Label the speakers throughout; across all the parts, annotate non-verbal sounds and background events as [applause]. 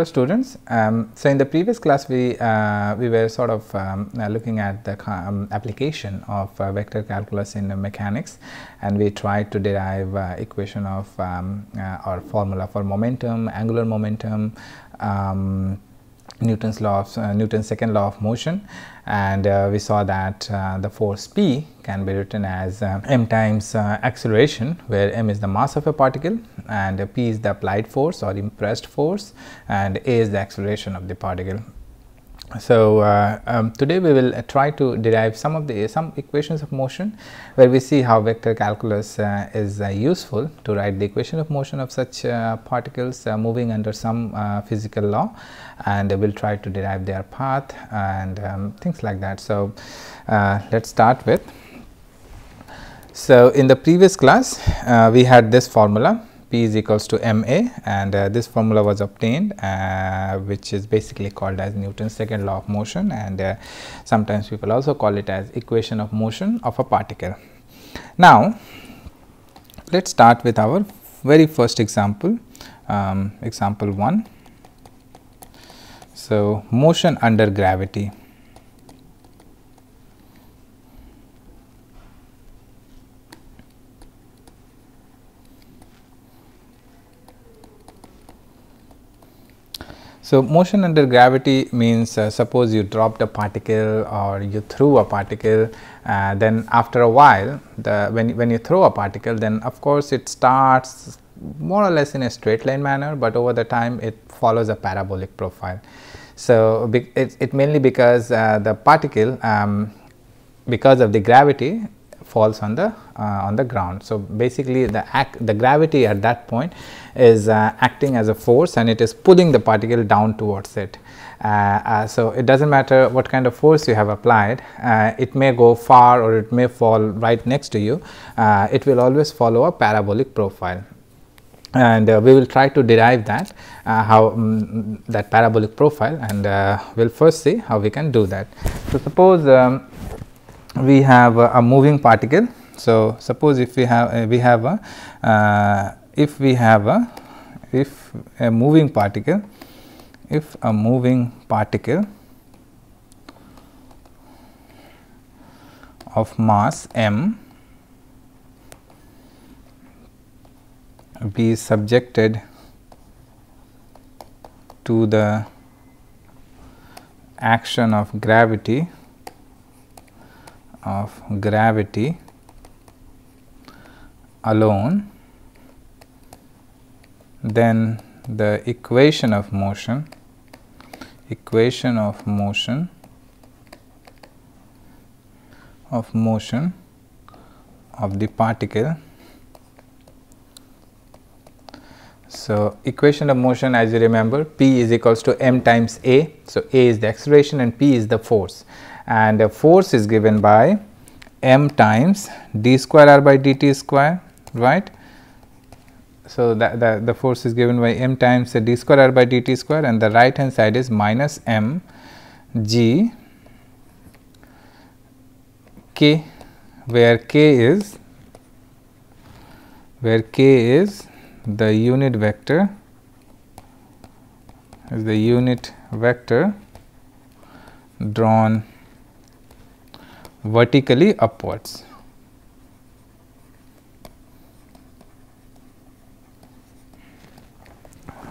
Speaker 1: Hello students. Um, so in the previous class we uh, we were sort of um, uh, looking at the um, application of uh, vector calculus in mechanics and we tried to derive uh, equation of um, uh, or formula for momentum, angular momentum, um, Newton's law of uh, Newton's second law of motion and uh, we saw that uh, the force p can be written as uh, m times uh, acceleration where m is the mass of a particle and p is the applied force or impressed force and a is the acceleration of the particle so uh, um, today we will uh, try to derive some of the some equations of motion where we see how vector calculus uh, is uh, useful to write the equation of motion of such uh, particles uh, moving under some physical law and we'll try to derive their path and um, things like that so let's start with so in the previous class we had this formula P is equals to ma and uh, this formula was obtained uh, which is basically called as Newton's second law of motion and uh, sometimes people also call it as equation of motion of a particle. Now, let us start with our very first example, um, example 1. So, motion under gravity. So, motion under gravity means uh, suppose you dropped a particle or you threw a particle uh, then after a while the when, when you throw a particle then of course it starts more or less in a straight line manner, but over the time it follows a parabolic profile. So, it, it mainly because uh, the particle um, because of the gravity falls on the uh, on the ground. So, basically the act the gravity at that point is uh, acting as a force and it is pulling the particle down towards it. Uh, uh so, it does not matter what kind of force you have applied, uh, it may go far or it may fall right next to you, uh, it will always follow a parabolic profile and uh, we will try to derive that uh, how um, that parabolic profile and uh, we will first see how we can do that. So, suppose um, we have a, a moving particle. So, suppose if we have a, uh, we have a uh, if we have a if a moving particle if a moving particle of mass m be subjected to the action of gravity of gravity alone, then the equation of motion, equation of motion of motion of the particle. So, equation of motion as you remember p is equals to m times a. So, a is the acceleration and p is the force and force is given by m times d square r by dt square right. So, the, the, the force is given by m times d square r by dt square and the right hand side is minus m g k where k is where k is the unit vector is the unit vector drawn vertically upwards.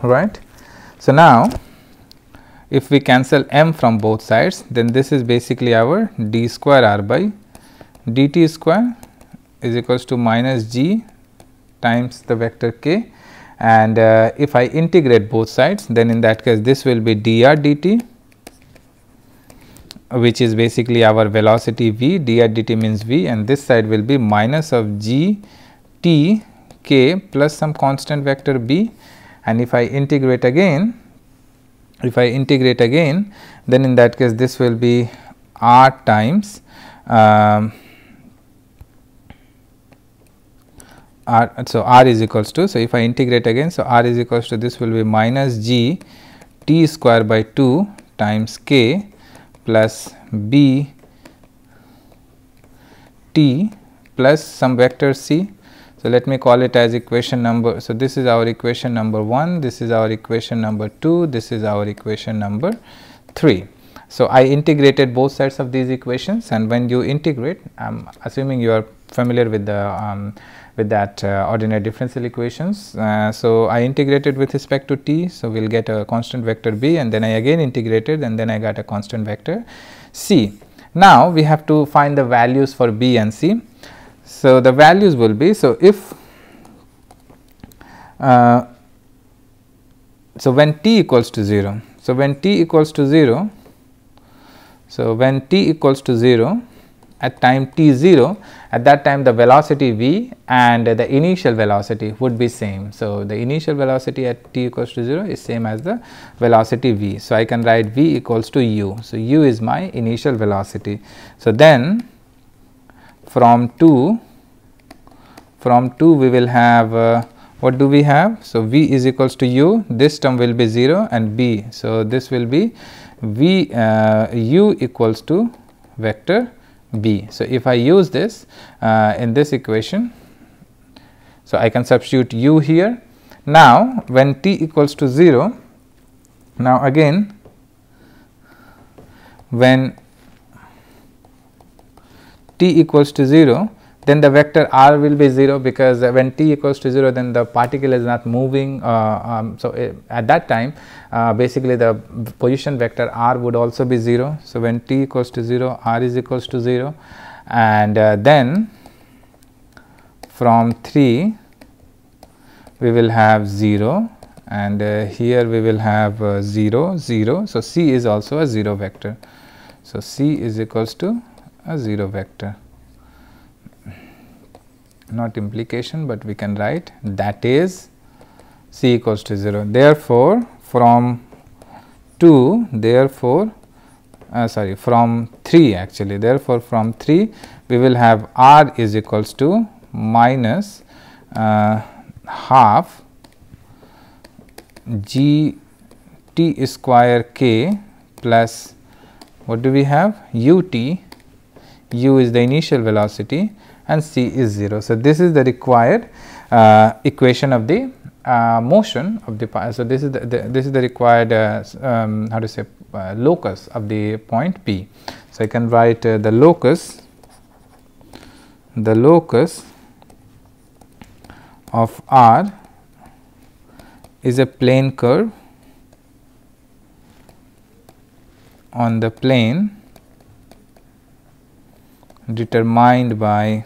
Speaker 1: right. So, now if we cancel m from both sides then this is basically our d square r by dt square is equals to minus g times the vector k and uh, if I integrate both sides then in that case this will be dr dt which is basically our velocity v dr dt means v and this side will be minus of g t k plus some constant vector b and if I integrate again if I integrate again then in that case this will be r times um, r so r is equals to so if I integrate again so r is equals to this will be minus g t square by 2 times k plus b t plus some vector c. So, let me call it as equation number. So, this is our equation number 1, this is our equation number 2, this is our equation number 3. So, I integrated both sides of these equations and when you integrate I am assuming you are familiar with the um, with that uh, ordinary differential equations. Uh, so, I integrated with respect to t. So, we will get a constant vector b and then I again integrated and then I got a constant vector c. Now, we have to find the values for b and c. So, the values will be so if uh, so when t equals to 0. So, when t equals to 0, so when t equals to 0 at time t 0 at that time the velocity v and the initial velocity would be same. So, the initial velocity at t equals to 0 is same as the velocity v. So, I can write v equals to u. So, u is my initial velocity. So, then from 2 from 2 we will have uh, what do we have? So, v is equals to u this term will be 0 and b. So, this will be v uh, u equals to vector b. So, if I use this uh, in this equation, so I can substitute u here. Now, when t equals to 0, now again when t equals to 0, then the vector r will be 0 because when t equals to 0 then the particle is not moving. Uh, um, so, it, eh, at that time uh, basically the position vector r would also be 0. So, when t equals to 0 r is equals to 0 and uh, then from 3 we will have 0 and uh, here we will have uh, 0 0. So, c is also a 0 vector. So, c is equals to a 0 vector not implication, but we can write that is C equals to 0. Therefore, from 2, therefore, uh, sorry from 3 actually, therefore, from 3 we will have R is equals to minus uh, half G t square k plus what do we have u t u is the initial velocity and c is 0. So, this is the required uh, equation of the uh, motion of the So, this is the, the, this is the required uh, um, how to say uh, locus of the point P. So, I can write uh, the locus the locus of R is a plane curve on the plane determined by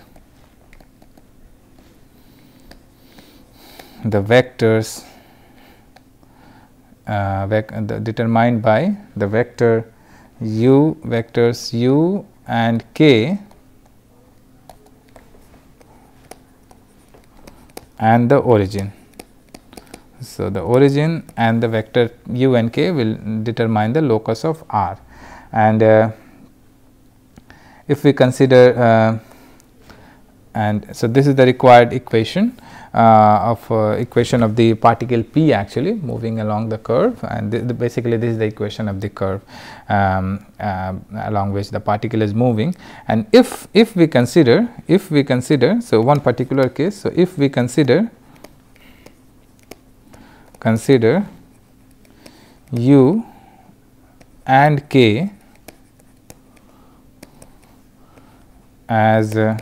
Speaker 1: the vectors uh, vec the determined by the vector u vectors u and k and the origin. So, the origin and the vector u and k will determine the locus of R and uh, if we consider uh, and so this is the required equation uh, of uh, equation of the particle p actually moving along the curve and th the basically this is the equation of the curve um, uh, along which the particle is moving and if if we consider if we consider so one particular case so if we consider consider u and k as uh,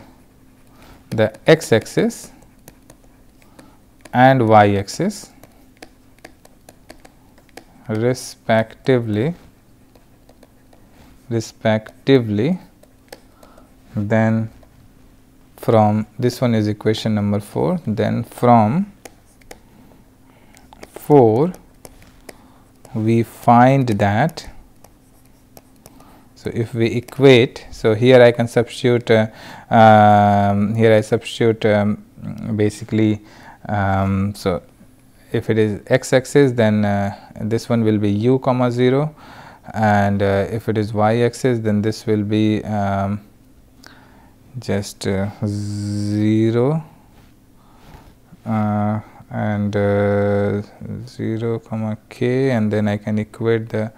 Speaker 1: the x axis and y axis respectively respectively then from this one is equation number 4 then from 4 we find that so if we equate so here I can substitute uh, um, here I substitute um, basically um, so, if it is x axis then uh, this one will be u comma 0 and uh, if it is y axis then this will be um, just uh, 0 uh, and uh, 0 comma k and then I can equate the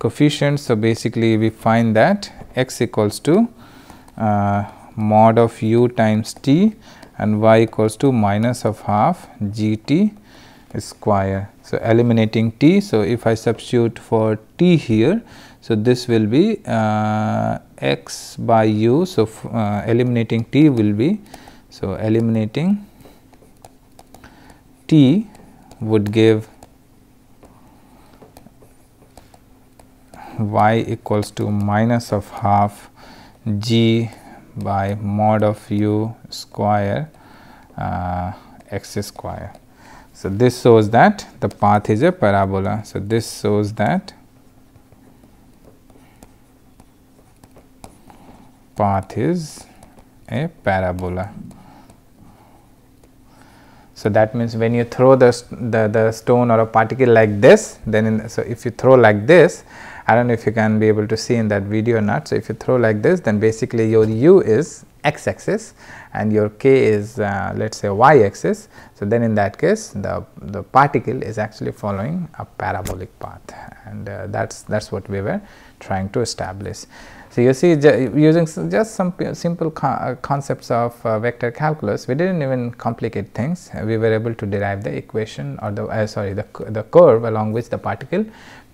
Speaker 1: coefficient. So, basically we find that x equals to uh, mod of u times t and y equals to minus of half g t square. So, eliminating t. So, if I substitute for t here, so this will be uh, x by u. So, uh, eliminating t will be, so eliminating t would give y equals to minus of half g by mod of u square uh, x square. So, this shows that the path is a parabola. So, this shows that path is a parabola. So, that means when you throw the, the, the stone or a particle like this, then in, so if you throw like this, I don't know if you can be able to see in that video or not. So, if you throw like this then basically your u is x axis and your k is uh, let us say y axis. So, then in that case the, the particle is actually following a parabolic path and uh, that is that is what we were trying to establish. So, you see using just some simple co uh, concepts of uh, vector calculus we did not even complicate things we were able to derive the equation or the uh, sorry the, the curve along which the particle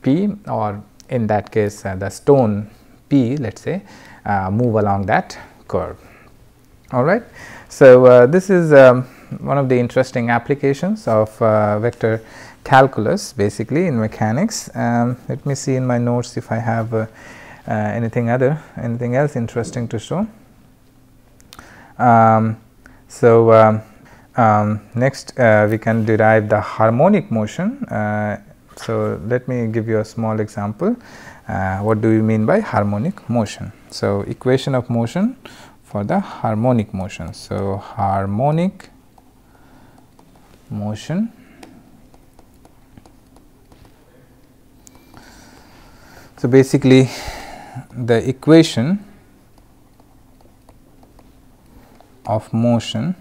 Speaker 1: p or in that case uh, the stone p let us say uh, move along that curve. All right. So, uh, this is um, one of the interesting applications of vector calculus basically in mechanics. Um, let me see in my notes if I have uh, uh, anything other anything else interesting to show. Um, so, um, um next uh, we can derive the harmonic motion so, let me give you a small example. Uh, what do we mean by harmonic motion? So, equation of motion for the harmonic motion. So, harmonic motion So, basically the equation of motion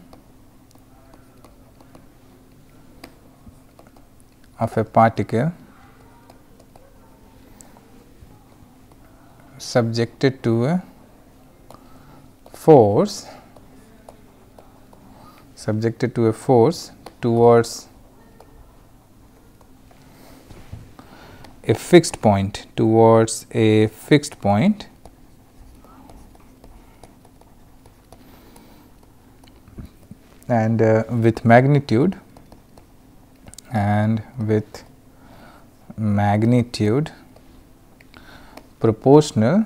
Speaker 1: of a particle subjected to a force subjected to a force towards a fixed point towards a fixed point and uh, with magnitude and with magnitude proportional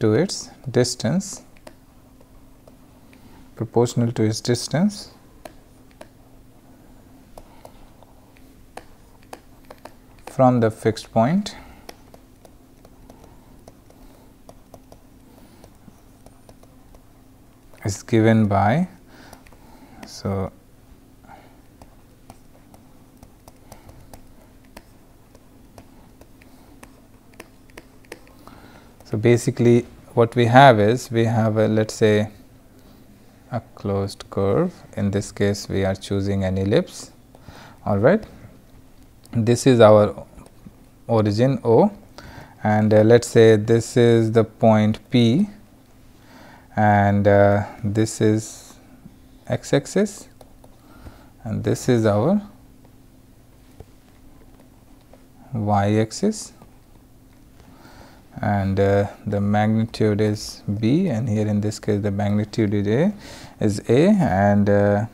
Speaker 1: to its distance proportional to its distance from the fixed point is given by so so basically what we have is we have a let us say a closed curve in this case we are choosing an ellipse all right this is our origin O and uh, let us say this is the point P and uh, this is x axis and this is our y axis and uh, the magnitude is b and here in this case the magnitude is a is a and uh,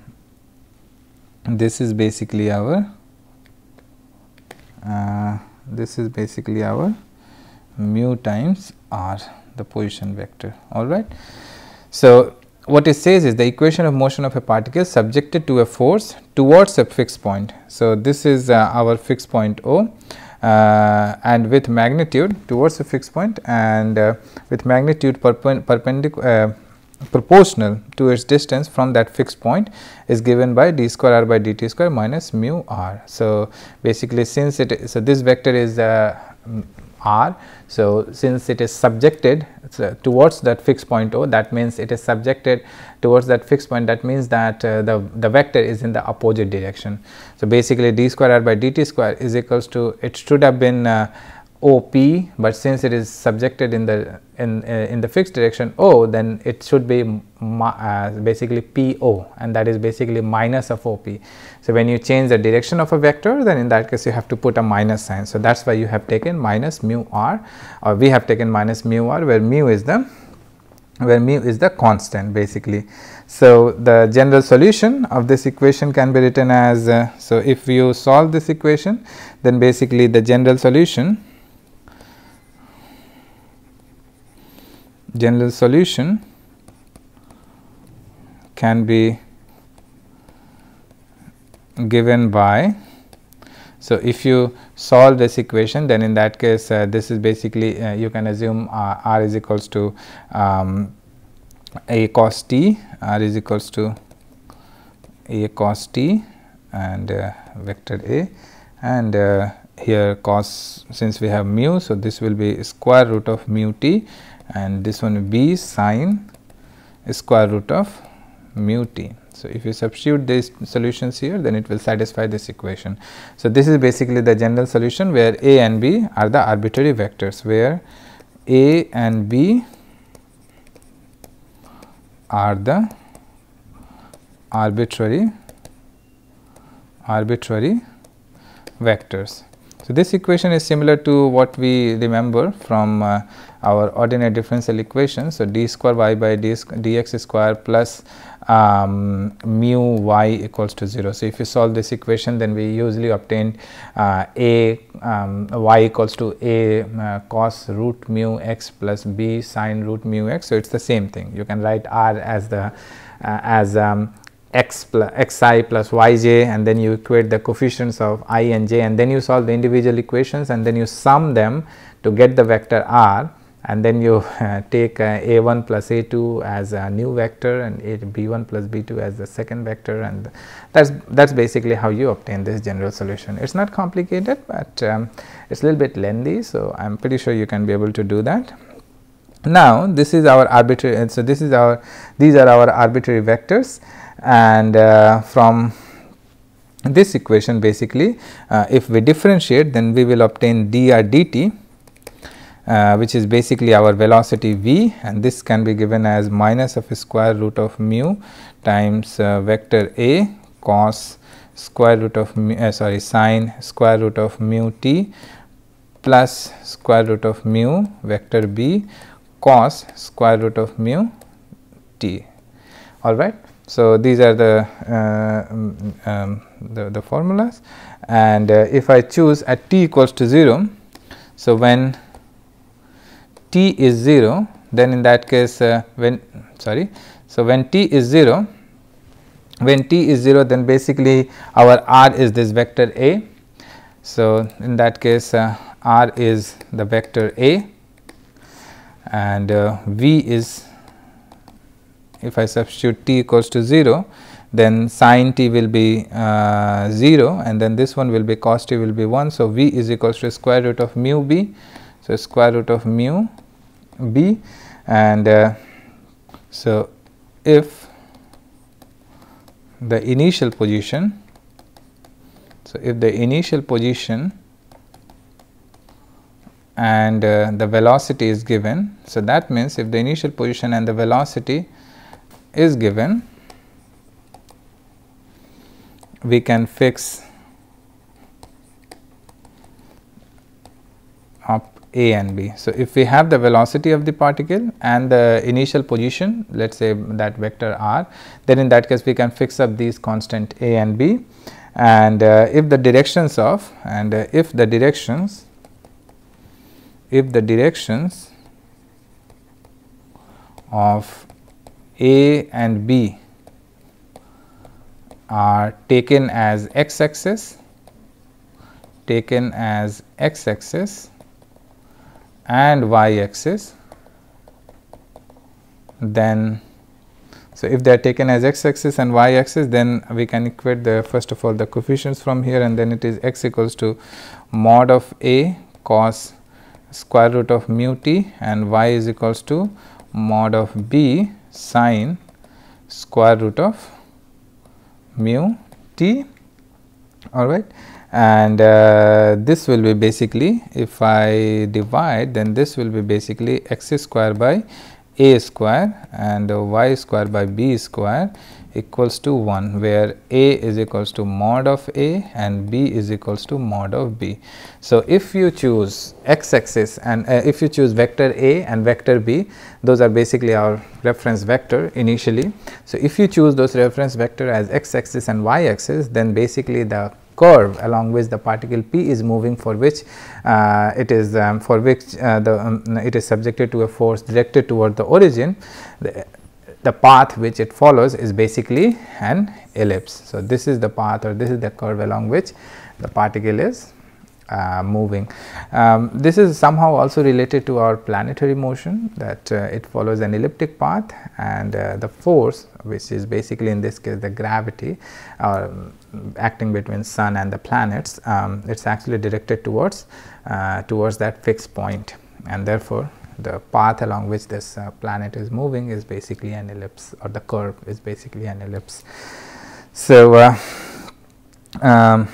Speaker 1: this is basically our uh, this is basically our mu times r the position vector all right so, what it says is the equation of motion of a particle subjected to a force towards a fixed point. So, this is uh, our fixed point O uh, and with magnitude towards a fixed point and uh, with magnitude uh, proportional to its distance from that fixed point is given by d square r by dt square minus mu r. So, basically since it is, so this vector is uh, r. So, since it is subjected towards that fixed point O that means it is subjected towards that fixed point that means that uh, the, the vector is in the opposite direction. So, basically d square r by dt square is equals to it should have been uh, OP, but since it is subjected in the in uh, in the fixed direction O, then it should be uh, basically PO, and that is basically minus of OP. So when you change the direction of a vector, then in that case you have to put a minus sign. So that's why you have taken minus mu r, or we have taken minus mu r, where mu is the where mu is the constant basically. So the general solution of this equation can be written as uh, so if you solve this equation, then basically the general solution general solution can be given by. So, if you solve this equation then in that case uh, this is basically uh, you can assume uh, r is equals to um, a cos t r is equals to a cos t and uh, vector a and uh, here cos since we have mu. So, this will be square root of mu t and this one b sine square root of mu t. So, if you substitute these solutions here then it will satisfy this equation. So, this is basically the general solution where a and b are the arbitrary vectors where a and b are the arbitrary arbitrary vectors. So, this equation is similar to what we remember from uh, our ordinary differential equation. So, d square y by dx square plus um, mu y equals to 0. So, if you solve this equation then we usually obtain uh, a um, y equals to a uh, cos root mu x plus b sine root mu x. So, it is the same thing you can write r as the uh, as um, x plus xi plus yj and then you equate the coefficients of i and j and then you solve the individual equations and then you sum them to get the vector r and then you [laughs] uh, take uh, a1 plus a2 as a new vector and b1 plus b2 as the second vector and that's that's basically how you obtain this general solution it's not complicated but um, it's a little bit lengthy so i'm pretty sure you can be able to do that now this is our arbitrary uh, so this is our these are our arbitrary vectors and uh, from this equation basically uh, if we differentiate then we will obtain dr dt uh, which is basically our velocity v and this can be given as minus of square root of mu times uh, vector a cos square root of mu uh, sorry sine square root of mu t plus square root of mu vector b cos square root of mu t all right. So, these are the, uh, um, the, the, formulas and uh, if I choose at t equals to 0. So, when t is 0 then in that case uh, when sorry. So, when t is 0 when t is 0 then basically our r is this vector a. So, in that case uh, r is the vector a and uh, v is if I substitute t equals to 0 then sine t will be uh, 0 and then this one will be cos t will be 1. So, v is equals to square root of mu b. So, square root of mu B and uh, so if the initial position so if the initial position and uh, the velocity is given so that means if the initial position and the velocity is given we can fix a and b. So, if we have the velocity of the particle and the initial position let us say that vector r then in that case we can fix up these constant a and b and uh, if the directions of and uh, if the directions if the directions of a and b are taken as x axis taken as x axis and y axis then so if they are taken as x axis and y axis then we can equate the first of all the coefficients from here and then it is x equals to mod of a cos square root of mu t and y is equals to mod of b sine square root of mu t all right and uh, this will be basically if I divide then this will be basically x square by a square and y square by b square equals to 1 where a is equals to mod of a and b is equals to mod of b. So, if you choose x axis and uh, if you choose vector a and vector b those are basically our reference vector initially. So, if you choose those reference vector as x axis and y axis then basically the curve along which the particle p is moving for which uh, it is um, for which uh, the um, it is subjected to a force directed toward the origin the, the, path which it follows is basically an ellipse so this is the path or this is the curve along which the particle is uh, moving. Um, this is somehow also related to our planetary motion that uh, it follows an elliptic path and uh, the force which is basically in this case the gravity um, acting between sun and the planets um, it is actually directed towards uh, towards that fixed point and therefore the path along which this uh, planet is moving is basically an ellipse or the curve is basically an ellipse. So, uh, um,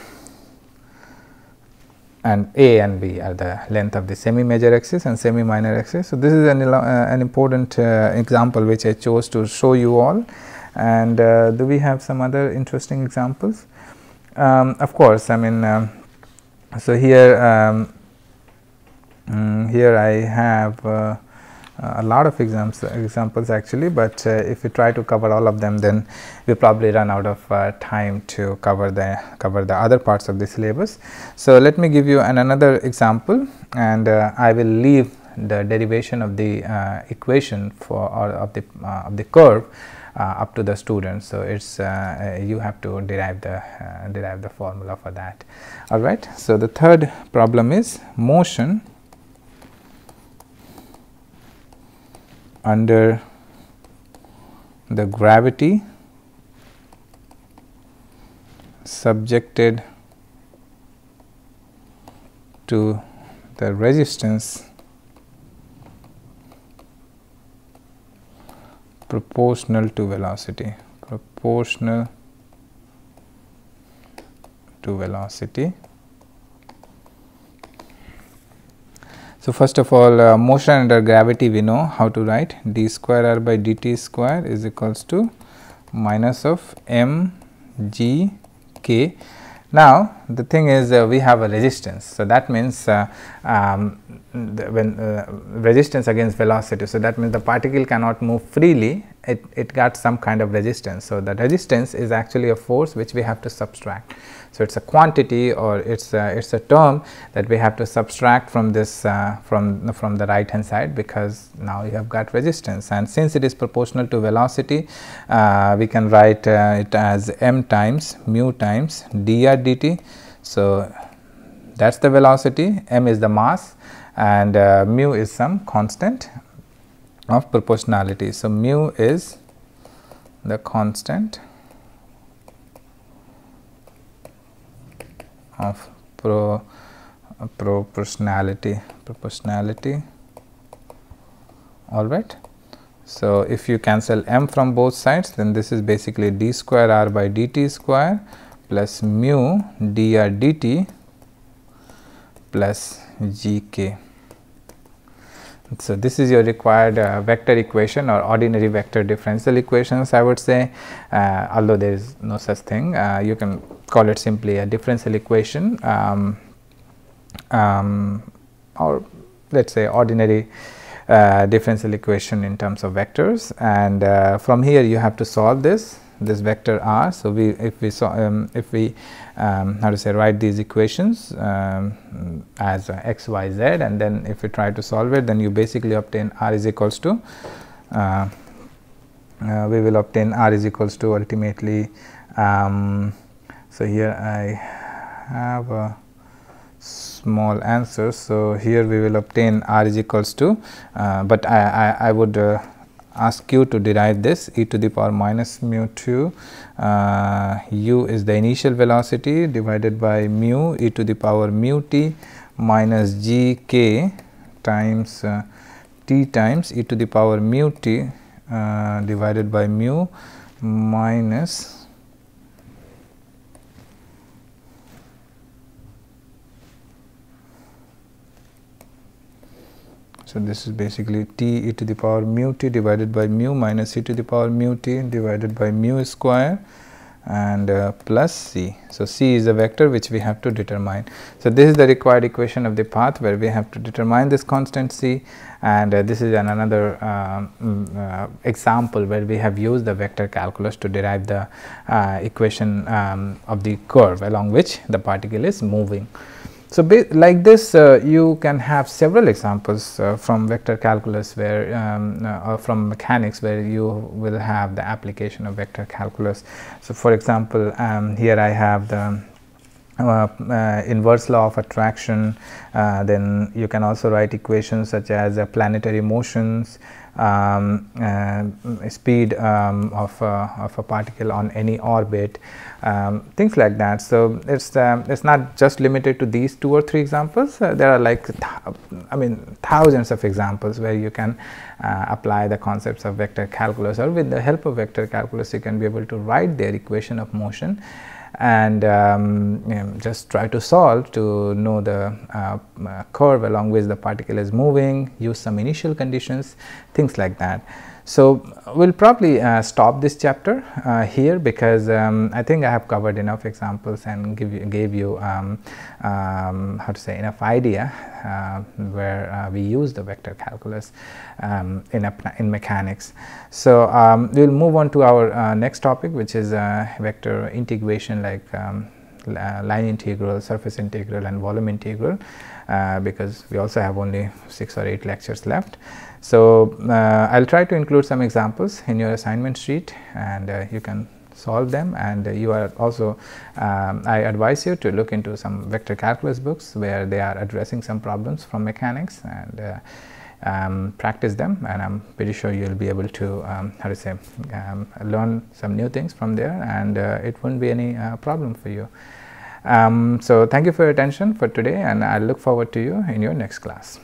Speaker 1: and A and B are the length of the semi major axis and semi minor axis. So, this is an, uh, an important uh, example which I chose to show you all and uh, do we have some other interesting examples? Um, of course, I mean um, so here um, mm, here I have uh, a lot of exams examples actually but uh, if we try to cover all of them then we probably run out of uh, time to cover the cover the other parts of the syllabus so let me give you an another example and uh, i will leave the derivation of the uh, equation for or of the uh, of the curve uh, up to the student. So it's you have to derive the derive the formula for that. All right. So the third problem is motion under the gravity subjected to the resistance proportional to velocity proportional to velocity So, first of all uh, motion under gravity we know how to write d square r by dt square is equals to minus of m g k. Now, the thing is uh, we have a resistance. So, that means uh, um, when uh, resistance against velocity. So, that means the particle cannot move freely it, it got some kind of resistance. So, the resistance is actually a force which we have to subtract. So, it is a quantity or it is a, it's a term that we have to subtract from this uh, from, from the right hand side because now you have got resistance and since it is proportional to velocity uh, we can write uh, it as m times mu times dr dt. So, that is the velocity m is the mass and uh, mu is some constant of proportionality. So, mu is the constant of pro, uh, proportionality proportionality all right. So, if you cancel m from both sides then this is basically d square r by dt square plus mu dr dt plus gk. So, this is your required uh, vector equation or ordinary vector differential equations I would say uh, although there is no such thing uh, you can call it simply a differential equation um, um, or let us say ordinary uh, differential equation in terms of vectors and uh, from here you have to solve this this vector r. So, we if we saw um, if we um, how to say write these equations um, as uh, x y z and then if we try to solve it then you basically obtain r is equals to uh, uh, we will obtain r is equals to ultimately. Um, so, here I have a small answer. So, here we will obtain r is equals to uh, but I, I, I would uh, ask you to derive this e to the power minus mu 2 uh, u is the initial velocity divided by mu e to the power mu t minus g k times uh, t times e to the power mu t uh, divided by mu minus So, this is basically t e to the power mu t divided by mu minus e to the power mu t divided by mu square and uh, plus c. So, c is a vector which we have to determine. So, this is the required equation of the path where we have to determine this constant c and uh, this is an another um, mm, uh, example where we have used the vector calculus to derive the uh, equation um, of the curve along which the particle is moving. So, like this uh, you can have several examples uh, from vector calculus where um, uh, from mechanics where you will have the application of vector calculus. So, for example, um, here I have the uh, uh, inverse law of attraction, uh, then you can also write equations such as planetary motions, um, uh, speed um, of, uh, of a particle on any orbit, um, things like that. So, it is it's not just limited to these two or three examples, uh, there are like I mean thousands of examples where you can apply the concepts of vector calculus or with the help of vector calculus you can be able to write their equation of motion and um, you know, just try to solve to know the uh, uh, curve along which the particle is moving, use some initial conditions, things like that. So, we will probably uh, stop this chapter uh, here because um, I think I have covered enough examples and give you, gave you um, um, how to say enough idea uh, where uh, we use the vector calculus um, in, a, in mechanics. So, um, we will move on to our uh, next topic which is uh, vector integration like um, line integral, surface integral and volume integral because we also have only 6 or 8 lectures left. So, I uh, will try to include some examples in your assignment sheet and uh, you can solve them and uh, you are also um, I advise you to look into some vector calculus books where they are addressing some problems from mechanics and uh, um, practice them and I'm pretty sure you'll be able to um, how to say um, learn some new things from there and uh, it won't be any uh, problem for you. Um, so thank you for your attention for today and I look forward to you in your next class.